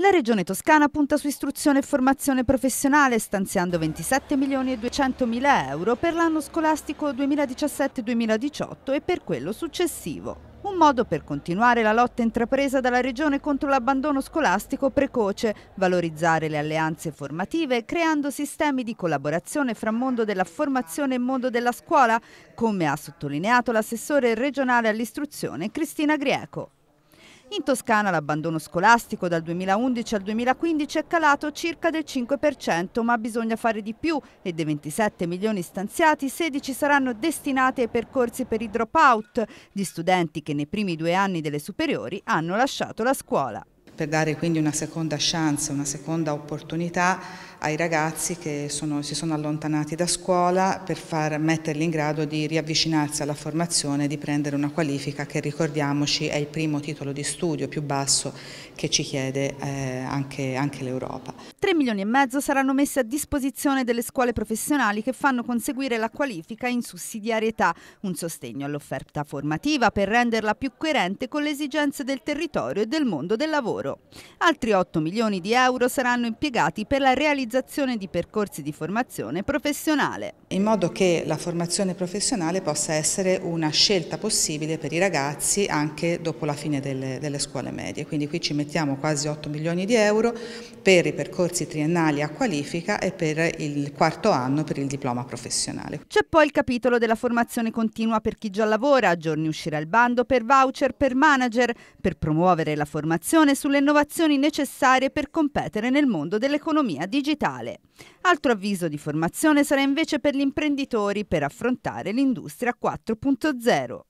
La Regione Toscana punta su istruzione e formazione professionale stanziando 27 milioni e 200 mila euro per l'anno scolastico 2017-2018 e per quello successivo. Un modo per continuare la lotta intrapresa dalla Regione contro l'abbandono scolastico precoce, valorizzare le alleanze formative creando sistemi di collaborazione fra mondo della formazione e mondo della scuola, come ha sottolineato l'assessore regionale all'istruzione Cristina Grieco. In Toscana l'abbandono scolastico dal 2011 al 2015 è calato circa del 5%, ma bisogna fare di più e dei 27 milioni stanziati 16 saranno destinati ai percorsi per i dropout, di studenti che nei primi due anni delle superiori hanno lasciato la scuola per dare quindi una seconda chance, una seconda opportunità ai ragazzi che sono, si sono allontanati da scuola per far, metterli in grado di riavvicinarsi alla formazione e di prendere una qualifica che ricordiamoci è il primo titolo di studio più basso che ci chiede eh, anche, anche l'Europa. 3 milioni e mezzo saranno messi a disposizione delle scuole professionali che fanno conseguire la qualifica in sussidiarietà, un sostegno all'offerta formativa per renderla più coerente con le esigenze del territorio e del mondo del lavoro euro. Altri 8 milioni di euro saranno impiegati per la realizzazione di percorsi di formazione professionale. In modo che la formazione professionale possa essere una scelta possibile per i ragazzi anche dopo la fine delle, delle scuole medie. Quindi qui ci mettiamo quasi 8 milioni di euro per i percorsi triennali a qualifica e per il quarto anno per il diploma professionale. C'è poi il capitolo della formazione continua per chi già lavora, a giorni uscirà il bando per voucher, per manager, per promuovere la formazione sulle innovazioni necessarie per competere nel mondo dell'economia digitale. Altro avviso di formazione sarà invece per gli imprenditori per affrontare l'industria 4.0.